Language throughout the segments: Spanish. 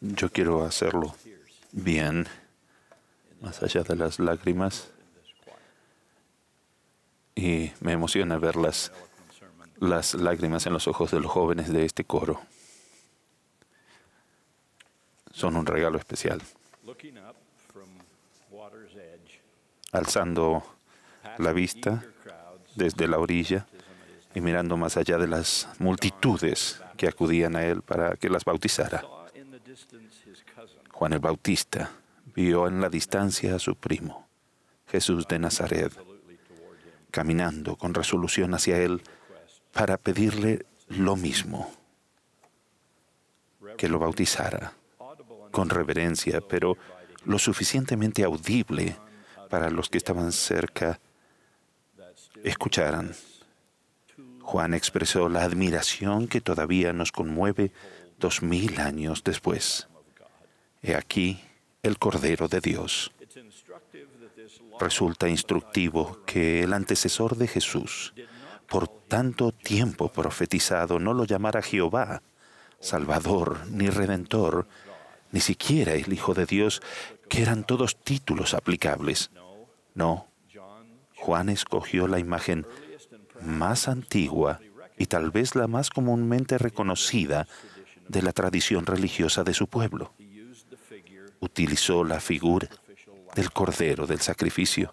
Yo quiero hacerlo bien, más allá de las lágrimas. Y me emociona ver las lágrimas en los ojos de los jóvenes de este coro. Son un regalo especial. Alzando la vista desde la orilla, y mirando más allá de las multitudes que acudían a él para que las bautizara. Juan el Bautista vio en la distancia a su primo, Jesús de Nazaret, caminando con resolución hacia él para pedirle lo mismo, que lo bautizara con reverencia, pero lo suficientemente audible para los que estaban cerca escucharan Juan expresó la admiración que todavía nos conmueve dos mil años después. He aquí el Cordero de Dios. Resulta instructivo que el antecesor de Jesús, por tanto tiempo profetizado, no lo llamara Jehová, Salvador, ni Redentor, ni siquiera el Hijo de Dios, que eran todos títulos aplicables. No, Juan escogió la imagen más antigua y tal vez la más comúnmente reconocida de la tradición religiosa de su pueblo. Utilizó la figura del cordero del sacrificio,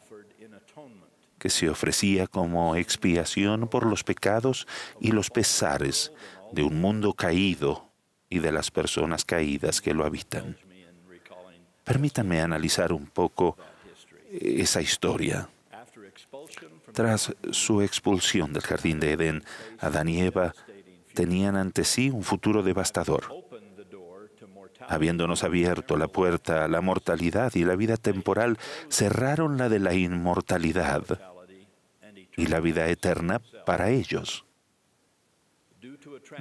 que se ofrecía como expiación por los pecados y los pesares de un mundo caído y de las personas caídas que lo habitan. Permítanme analizar un poco esa historia tras su expulsión del jardín de Edén, Adán y Eva tenían ante sí un futuro devastador. Habiéndonos abierto la puerta a la mortalidad y la vida temporal, cerraron la de la inmortalidad y la vida eterna para ellos.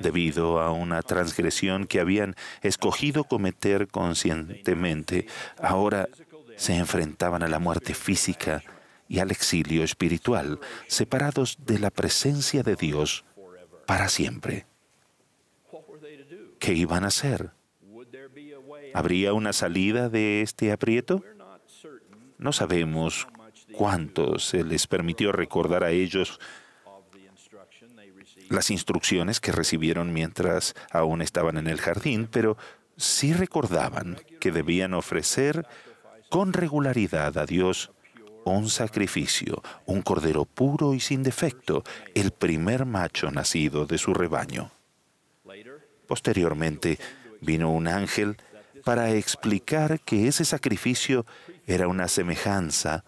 Debido a una transgresión que habían escogido cometer conscientemente, ahora se enfrentaban a la muerte física y al exilio espiritual, separados de la presencia de Dios para siempre. ¿Qué iban a hacer? ¿Habría una salida de este aprieto? No sabemos cuánto se les permitió recordar a ellos las instrucciones que recibieron mientras aún estaban en el jardín, pero sí recordaban que debían ofrecer con regularidad a Dios un sacrificio, un cordero puro y sin defecto, el primer macho nacido de su rebaño. Posteriormente vino un ángel para explicar que ese sacrificio era una semejanza,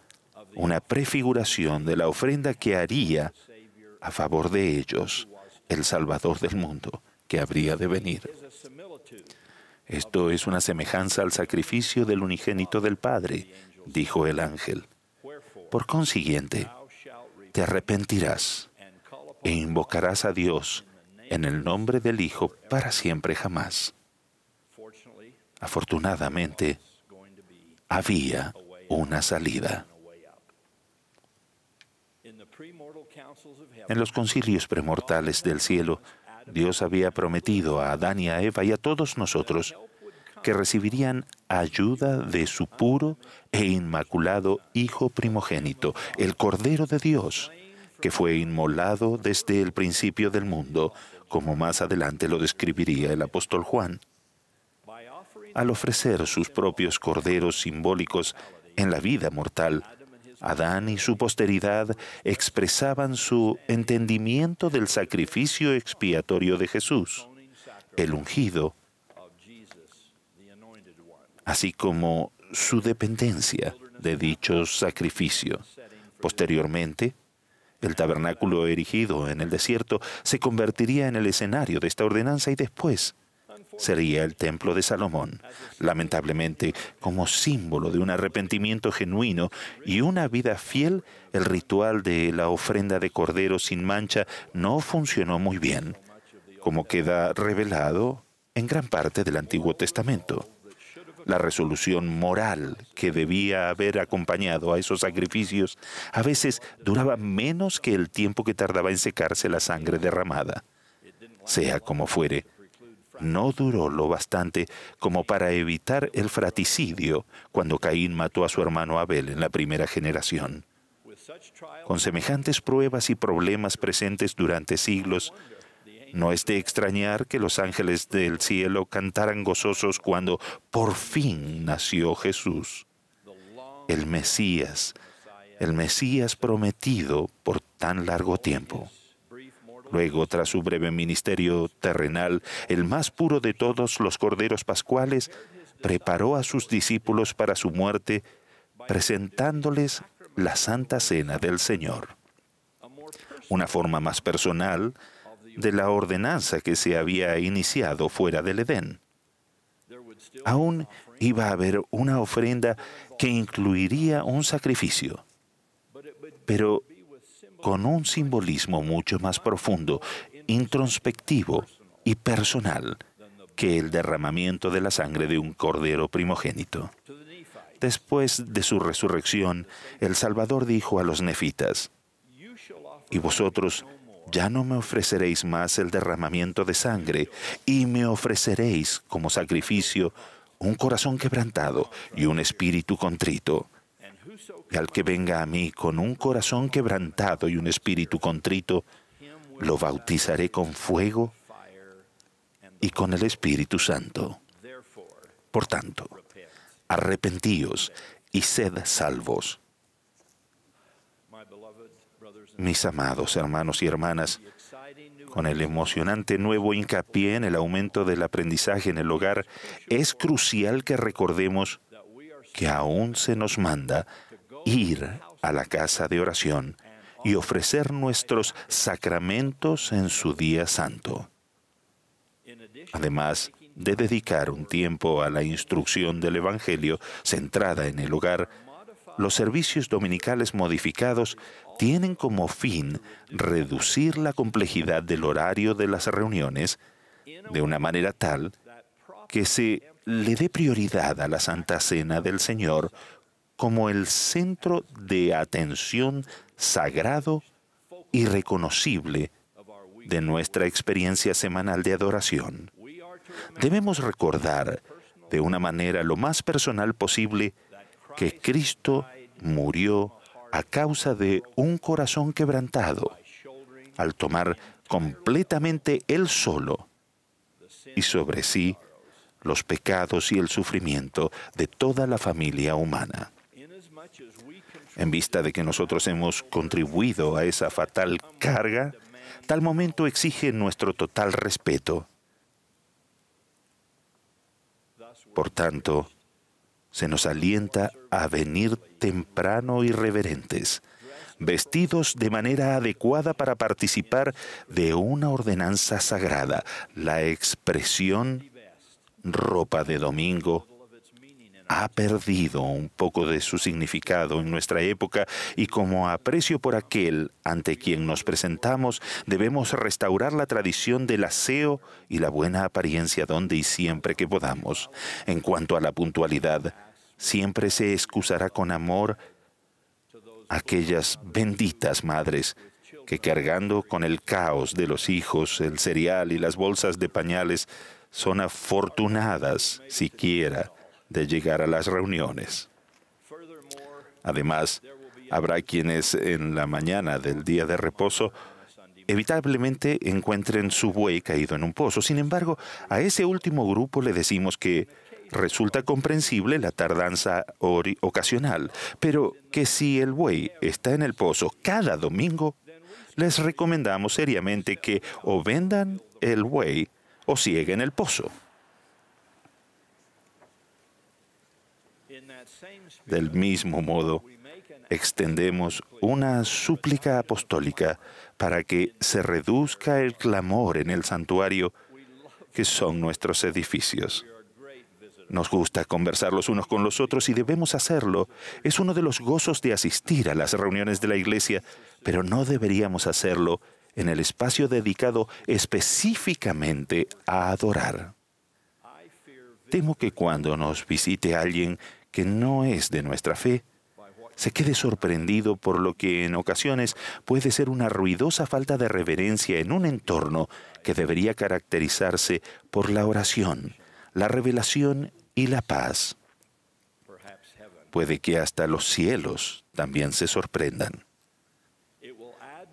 una prefiguración de la ofrenda que haría a favor de ellos el Salvador del mundo que habría de venir. Esto es una semejanza al sacrificio del unigénito del Padre, dijo el ángel. Por consiguiente, te arrepentirás e invocarás a Dios en el nombre del Hijo para siempre jamás. Afortunadamente, había una salida. En los concilios premortales del cielo, Dios había prometido a Adán y a Eva y a todos nosotros que recibirían ayuda de su puro e inmaculado Hijo primogénito, el Cordero de Dios, que fue inmolado desde el principio del mundo, como más adelante lo describiría el apóstol Juan. Al ofrecer sus propios corderos simbólicos en la vida mortal, Adán y su posteridad expresaban su entendimiento del sacrificio expiatorio de Jesús, el ungido, así como su dependencia de dicho sacrificio. Posteriormente, el tabernáculo erigido en el desierto se convertiría en el escenario de esta ordenanza y después sería el templo de Salomón, lamentablemente como símbolo de un arrepentimiento genuino y una vida fiel, el ritual de la ofrenda de cordero sin mancha no funcionó muy bien, como queda revelado en gran parte del Antiguo Testamento. La resolución moral que debía haber acompañado a esos sacrificios a veces duraba menos que el tiempo que tardaba en secarse la sangre derramada. Sea como fuere, no duró lo bastante como para evitar el fratricidio cuando Caín mató a su hermano Abel en la primera generación. Con semejantes pruebas y problemas presentes durante siglos, no es de extrañar que los ángeles del cielo cantaran gozosos cuando por fin nació Jesús, el Mesías, el Mesías prometido por tan largo tiempo. Luego, tras su breve ministerio terrenal, el más puro de todos los corderos pascuales, preparó a sus discípulos para su muerte, presentándoles la Santa Cena del Señor. Una forma más personal de la ordenanza que se había iniciado fuera del Edén. Aún iba a haber una ofrenda que incluiría un sacrificio, pero con un simbolismo mucho más profundo, introspectivo y personal que el derramamiento de la sangre de un cordero primogénito. Después de su resurrección, el Salvador dijo a los nefitas, y vosotros ya no me ofreceréis más el derramamiento de sangre, y me ofreceréis como sacrificio un corazón quebrantado y un espíritu contrito. Y al que venga a mí con un corazón quebrantado y un espíritu contrito, lo bautizaré con fuego y con el Espíritu Santo. Por tanto, arrepentíos y sed salvos mis amados hermanos y hermanas, con el emocionante nuevo hincapié en el aumento del aprendizaje en el hogar, es crucial que recordemos que aún se nos manda ir a la casa de oración y ofrecer nuestros sacramentos en su día santo. Además de dedicar un tiempo a la instrucción del Evangelio centrada en el hogar, los servicios dominicales modificados tienen como fin reducir la complejidad del horario de las reuniones de una manera tal que se le dé prioridad a la Santa Cena del Señor como el centro de atención sagrado y reconocible de nuestra experiencia semanal de adoración. Debemos recordar de una manera lo más personal posible que Cristo murió a causa de un corazón quebrantado, al tomar completamente él solo y sobre sí los pecados y el sufrimiento de toda la familia humana. En vista de que nosotros hemos contribuido a esa fatal carga, tal momento exige nuestro total respeto. Por tanto, se nos alienta a venir temprano y reverentes, vestidos de manera adecuada para participar de una ordenanza sagrada, la expresión ropa de domingo ha perdido un poco de su significado en nuestra época y como aprecio por aquel ante quien nos presentamos, debemos restaurar la tradición del aseo y la buena apariencia donde y siempre que podamos. En cuanto a la puntualidad, siempre se excusará con amor aquellas benditas madres que cargando con el caos de los hijos, el cereal y las bolsas de pañales, son afortunadas siquiera de llegar a las reuniones. Además, habrá quienes en la mañana del día de reposo evitablemente encuentren su buey caído en un pozo. Sin embargo, a ese último grupo le decimos que resulta comprensible la tardanza ocasional, pero que si el buey está en el pozo cada domingo, les recomendamos seriamente que o vendan el buey o cieguen el pozo. Del mismo modo, extendemos una súplica apostólica para que se reduzca el clamor en el santuario que son nuestros edificios. Nos gusta conversar los unos con los otros y debemos hacerlo. Es uno de los gozos de asistir a las reuniones de la iglesia, pero no deberíamos hacerlo en el espacio dedicado específicamente a adorar. Temo que cuando nos visite alguien que no es de nuestra fe, se quede sorprendido por lo que en ocasiones puede ser una ruidosa falta de reverencia en un entorno que debería caracterizarse por la oración, la revelación y la paz. Puede que hasta los cielos también se sorprendan.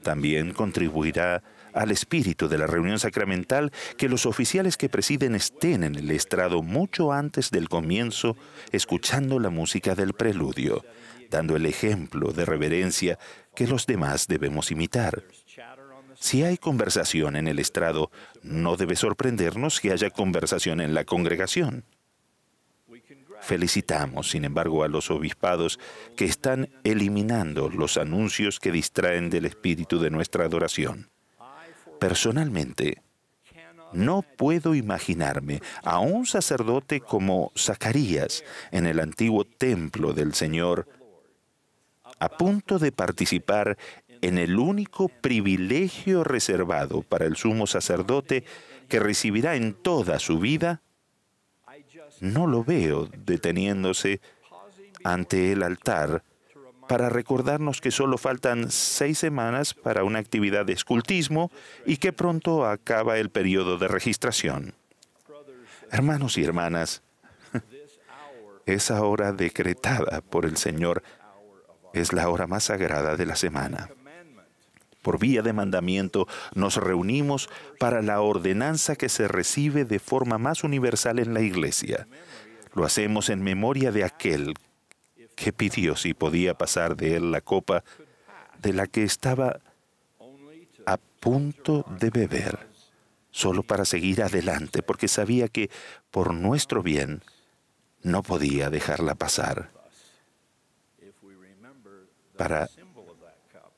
También contribuirá a al espíritu de la reunión sacramental que los oficiales que presiden estén en el estrado mucho antes del comienzo escuchando la música del preludio, dando el ejemplo de reverencia que los demás debemos imitar. Si hay conversación en el estrado, no debe sorprendernos que haya conversación en la congregación. Felicitamos, sin embargo, a los obispados que están eliminando los anuncios que distraen del espíritu de nuestra adoración. Personalmente, no puedo imaginarme a un sacerdote como Zacarías en el antiguo templo del Señor, a punto de participar en el único privilegio reservado para el sumo sacerdote que recibirá en toda su vida, no lo veo deteniéndose ante el altar para recordarnos que solo faltan seis semanas para una actividad de escultismo y que pronto acaba el periodo de registración. Hermanos y hermanas, esa hora decretada por el Señor es la hora más sagrada de la semana. Por vía de mandamiento nos reunimos para la ordenanza que se recibe de forma más universal en la Iglesia. Lo hacemos en memoria de aquel que pidió si podía pasar de él la copa de la que estaba a punto de beber, solo para seguir adelante, porque sabía que por nuestro bien no podía dejarla pasar. Para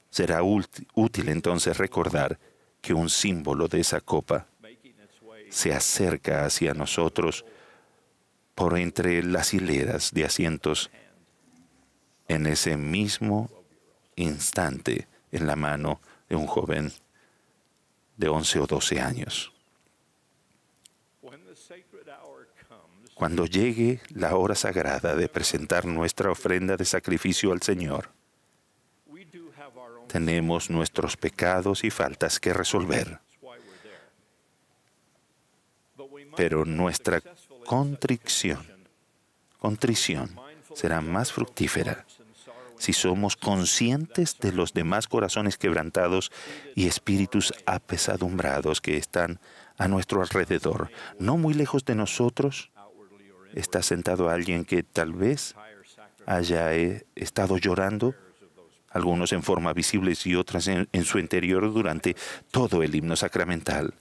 será útil entonces recordar que un símbolo de esa copa se acerca hacia nosotros por entre las hileras de asientos en ese mismo instante en la mano de un joven de 11 o 12 años. Cuando llegue la hora sagrada de presentar nuestra ofrenda de sacrificio al Señor, tenemos nuestros pecados y faltas que resolver. Pero nuestra contrición, contrición será más fructífera si somos conscientes de los demás corazones quebrantados y espíritus apesadumbrados que están a nuestro alrededor. No muy lejos de nosotros está sentado alguien que tal vez haya eh, estado llorando, algunos en forma visible y otras en, en su interior durante todo el himno sacramental.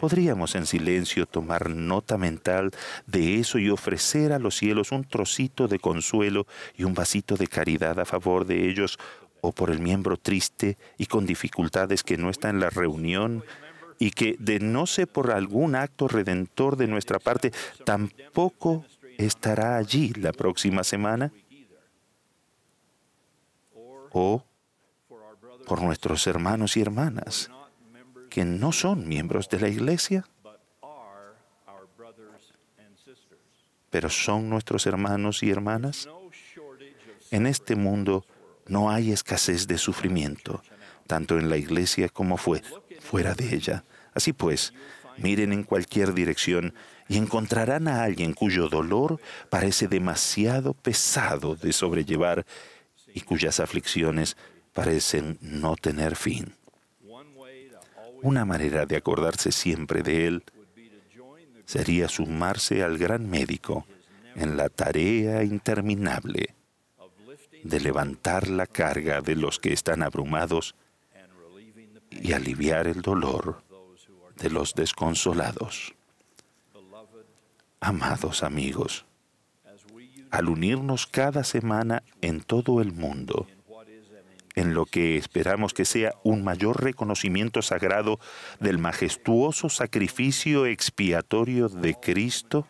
Podríamos en silencio tomar nota mental de eso y ofrecer a los cielos un trocito de consuelo y un vasito de caridad a favor de ellos o por el miembro triste y con dificultades que no está en la reunión y que de no ser por algún acto redentor de nuestra parte, tampoco estará allí la próxima semana. O por nuestros hermanos y hermanas que no son miembros de la iglesia, pero son nuestros hermanos y hermanas. En este mundo no hay escasez de sufrimiento, tanto en la iglesia como fuera de ella. Así pues, miren en cualquier dirección y encontrarán a alguien cuyo dolor parece demasiado pesado de sobrellevar y cuyas aflicciones parecen no tener fin. Una manera de acordarse siempre de Él sería sumarse al gran médico en la tarea interminable de levantar la carga de los que están abrumados y aliviar el dolor de los desconsolados. Amados amigos, al unirnos cada semana en todo el mundo, en lo que esperamos que sea un mayor reconocimiento sagrado del majestuoso sacrificio expiatorio de Cristo,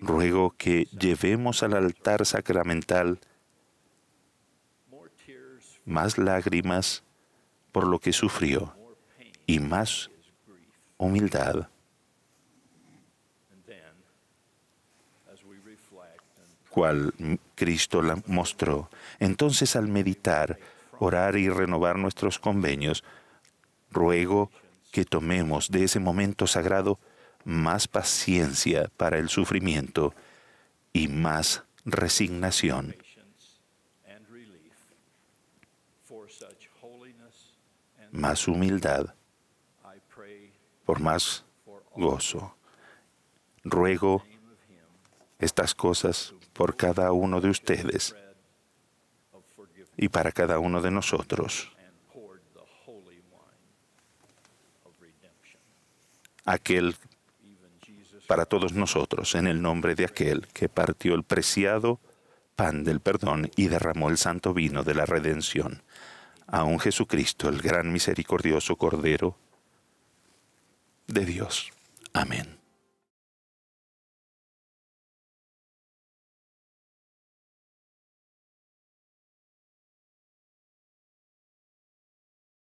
ruego que llevemos al altar sacramental más lágrimas por lo que sufrió y más humildad cual Cristo la mostró. Entonces al meditar, orar y renovar nuestros convenios, ruego que tomemos de ese momento sagrado más paciencia para el sufrimiento y más resignación. Más humildad, por más gozo. Ruego estas cosas por cada uno de ustedes y para cada uno de nosotros. Aquel para todos nosotros, en el nombre de aquel que partió el preciado pan del perdón y derramó el santo vino de la redención. A un Jesucristo, el gran misericordioso Cordero de Dios. Amén.